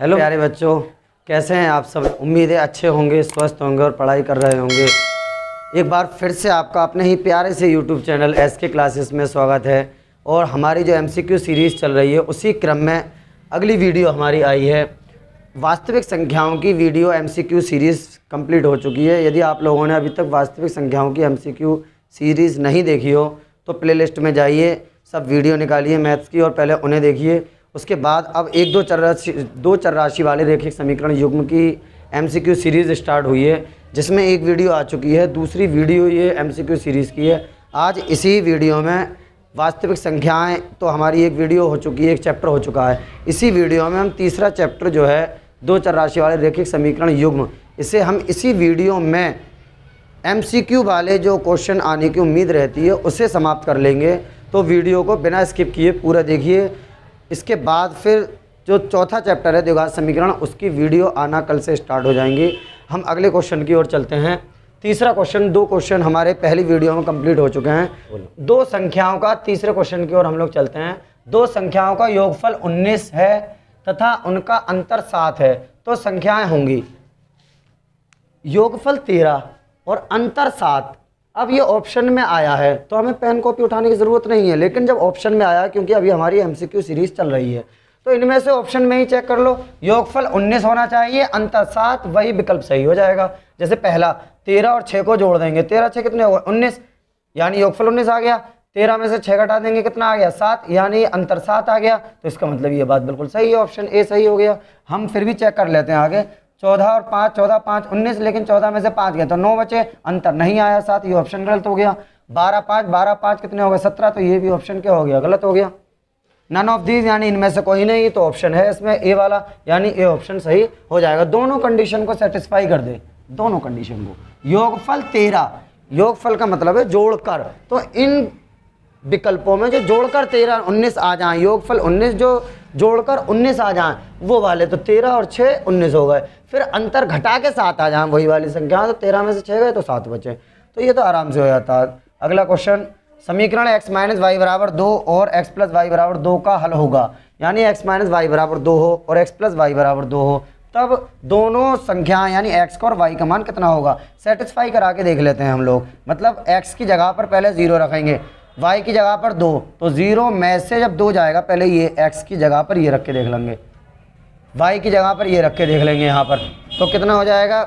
hello प्यारे बच्चों कैसे हैं आप सब उम्मीद है अच्छे होंगे स्वस्थ होंगे और पढ़ाई कर रहे होंगे एक बार फिर से आपका अपने ही प्यारे से YouTube channel S K classes में स्वागत है और हमारी जो एम सीरीज़ चल रही है उसी क्रम में अगली वीडियो हमारी आई है वास्तविक संख्याओं की वीडियो एम सीरीज़ कम्प्लीट हो चुकी है यदि आप लोगों ने अभी तक वास्तविक संख्याओं की एम सीरीज़ नहीं देखी हो तो प्ले में जाइए सब वीडियो निकालिए मैथ्स की और पहले उन्हें देखिए उसके बाद अब एक दो चरराशि दो चरराशि वाले रेखिक समीकरण युग्म की एमसीक्यू सीरीज़ स्टार्ट हुई है जिसमें एक वीडियो आ चुकी है दूसरी वीडियो ये एमसीक्यू सीरीज़ की है आज इसी वीडियो में वास्तविक संख्याएं तो हमारी एक वीडियो हो चुकी है एक चैप्टर हो चुका है इसी वीडियो में हम तीसरा चैप्टर जो है दो चरराशि वाले रेखिक समीकरण युग्म इसे हम इसी वीडियो में एम वाले जो क्वेश्चन आने की उम्मीद रहती है उसे समाप्त कर लेंगे तो वीडियो को बिना स्किप किए पूरा देखिए इसके बाद फिर जो चौथा चैप्टर है द्विघात समीकरण उसकी वीडियो आना कल से स्टार्ट हो जाएंगी हम अगले क्वेश्चन की ओर चलते हैं तीसरा क्वेश्चन दो क्वेश्चन हमारे पहली वीडियो में कंप्लीट हो चुके हैं दो संख्याओं का तीसरे क्वेश्चन की ओर हम लोग चलते हैं दो संख्याओं का योगफल 19 है तथा उनका अंतर सात है तो संख्याएं होंगी योगफल तेरह और अंतर सात अब ये ऑप्शन में आया है तो हमें पेन कॉपी उठाने की ज़रूरत नहीं है लेकिन जब ऑप्शन में आया क्योंकि अभी हमारी एमसीक्यू सीरीज़ चल रही है तो इनमें से ऑप्शन में ही चेक कर लो योगफल 19 होना चाहिए अंतर सात वही विकल्प सही हो जाएगा जैसे पहला तेरह और छः को जोड़ देंगे तेरह छः कितने हो गए उन्नीस यानी योगफल उन्नीस आ गया तेरह में से छः घटा देंगे कितना आ गया सात यानी अंतर सात आ गया तो इसका मतलब ये बात बिल्कुल सही है ऑप्शन ए सही हो गया हम फिर भी चेक कर लेते हैं आगे चौदह और पाँच चौदह पाँच उन्नीस लेकिन चौदह में से पाँच गया तो नौ बचे अंतर नहीं आया साथ ये ऑप्शन गलत हो गया बारह पाँच बारह पाँच कितने हो गए सत्रह तो ये भी ऑप्शन क्या हो गया गलत हो गया नन ऑफ दीज यानी इनमें से कोई नहीं तो ऑप्शन है इसमें ए वाला यानी ए ऑप्शन सही हो जाएगा दोनों कंडीशन को सेटिस्फाई कर दे दोनों कंडीशन को योगफल तेरह योगफल का मतलब है जोड़कर तो इन विकल्पों में जो जोड़कर तेरह उन्नीस आ जाए योगफल उन्नीस जो जोड़कर उन्नीस आ जाएं वो वाले तो तेरह और छः उन्नीस हो गए फिर अंतर घटा के सात आ जाएं वही वाली संख्या हाँ, तो तेरह में से छः गए तो सात बचे तो ये तो आराम से हो जाता है अगला क्वेश्चन समीकरण x माइनस वाई बराबर दो और x प्लस वाई बराबर दो का हल होगा यानी x माइनस वाई बराबर दो हो और x प्लस वाई बराबर दो हो तब दोनों संख्या यानी x का और y का मान कितना होगा सेटिस्फाई करा के देख लेते हैं हम लोग मतलब x की जगह पर पहले ज़ीरो रखेंगे वाई की जगह पर दो तो ज़ीरो में से जब दो जाएगा पहले ये एक्स की जगह पर ये रख के देख लेंगे वाई की जगह पर ये रख के देख लेंगे यहाँ पर तो कितना हो जाएगा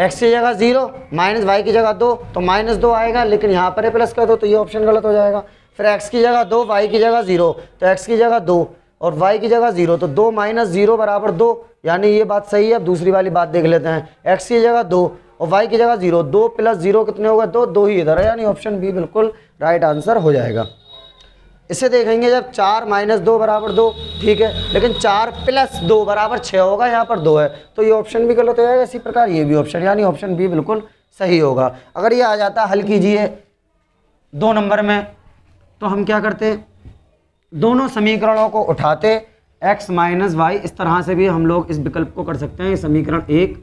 एक्स की जगह ज़ीरो माइनस वाई की जगह दो तो माइनस दो आएगा लेकिन यहाँ पर प्लस कर दो तो ये ऑप्शन गलत हो जाएगा फिर एक्स की जगह दो वाई की जगह ज़ीरो तो एक्स की जगह दो और वाई की जगह ज़ीरो तो दो माइनस ज़ीरो बराबर दो यानी ये बात सही है अब दूसरी वाली बात देख लेते हैं एक्स की जगह दो और वाई की जगह ज़ीरो दो प्लस ज़ीरो कितने हो गए दो दो ही इधर है यानी ऑप्शन बी बिल्कुल राइट आंसर हो जाएगा इसे देखेंगे जब चार माइनस दो बराबर दो ठीक है लेकिन चार प्लस दो बराबर छः होगा यहाँ पर दो है तो ये ऑप्शन भी गलत हो जाएगा इसी प्रकार ये भी ऑप्शन यानी ऑप्शन बी बिल्कुल सही होगा अगर ये आ जाता हल कीजिए दो नंबर में तो हम क्या करते दोनों समीकरणों को उठाते x माइनस वाई इस तरह से भी हम लोग इस विकल्प को कर सकते हैं समीकरण एक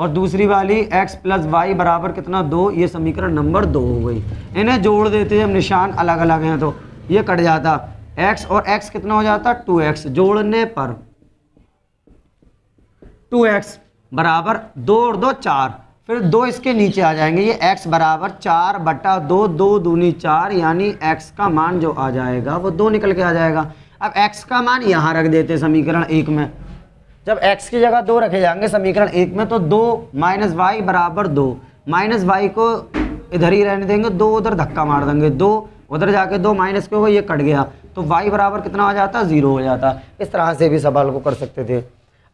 और दूसरी वाली x प्लस वाई बराबर कितना दो ये समीकरण नंबर दो हो गई इन्हें जोड़ देते जब निशान अलग अलग हैं तो ये कट जाता x और x कितना हो जाता टू एक्स जोड़ने पर 2x बराबर दो और दो चार फिर दो इसके नीचे आ जाएंगे ये x बराबर चार बटा दो दो दूनी चार यानी x का मान जो आ जाएगा वो दो निकल के आ जाएगा अब x का मान यहाँ रख देते समीकरण एक में जब x की जगह दो रखे जाएंगे समीकरण एक में तो दो माइनस वाई बराबर दो माइनस वाई को इधर ही रहने देंगे दो उधर धक्का मार देंगे दो उधर जाके दो माइनस के हो ये कट गया तो वाई बराबर कितना आ जाता जीरो हो जाता इस तरह से भी सवाल को कर सकते थे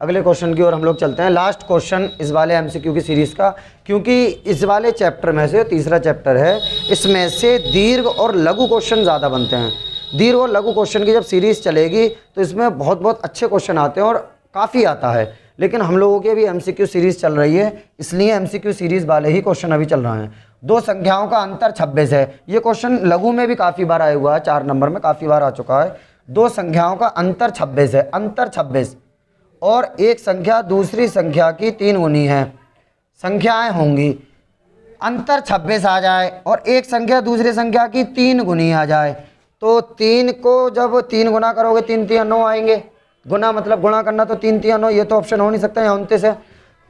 अगले क्वेश्चन की ओर हम लोग चलते हैं लास्ट क्वेश्चन इस वाले क्यू की सीरीज़ का क्योंकि इस वाले चैप्टर में से तीसरा चैप्टर है इसमें से दीर्घ और लघु क्वेश्चन ज़्यादा बनते हैं दीर्घ और लघु क्वेश्चन की जब सीरीज़ चलेगी तो इसमें बहुत बहुत अच्छे क्वेश्चन आते हैं और काफ़ी आता है लेकिन हम लोगों की भी एमसीक्यू सीरीज़ चल रही है इसलिए एमसीक्यू सीरीज़ वाले ही क्वेश्चन अभी चल रहे हैं दो संख्याओं का अंतर 26 है ये क्वेश्चन लघु में भी काफ़ी बार आया हुआ है चार नंबर में काफ़ी बार आ चुका है दो संख्याओं का अंतर 26 है अंतर 26 और एक संख्या दूसरी संख्या की तीन होनी है संख्याएं होंगी अंतर छब्बीस आ जाए और एक संख्या दूसरी संख्या की तीन गुनी आ जाए तो तीन को जब तीन गुना करोगे तीन तीन नौ आएंगे गुना मतलब गुणा करना तो तीन तीन हो ये तो ऑप्शन हो नहीं सकता है उनतीस है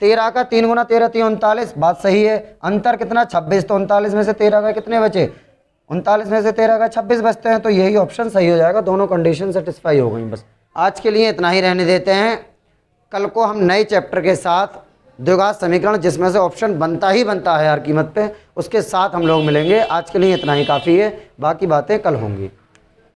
तेरह का तीन गुना तेरह तीन उनतालीस बात सही है अंतर कितना छब्बीस तो उनतालीस में से तेरह का कितने बचे उनतालीस में से तेरह का छब्बीस बचते हैं तो यही ऑप्शन सही हो जाएगा दोनों कंडीशन सेटिस्फाई हो गई बस आज के लिए इतना ही रहने देते हैं कल को हम नए चैप्टर के साथ द्विघात समीकरण जिसमें से ऑप्शन बनता ही बनता है हर कीमत पे उसके साथ हम लोग मिलेंगे आज के लिए इतना ही काफ़ी है बाकी बातें कल होंगी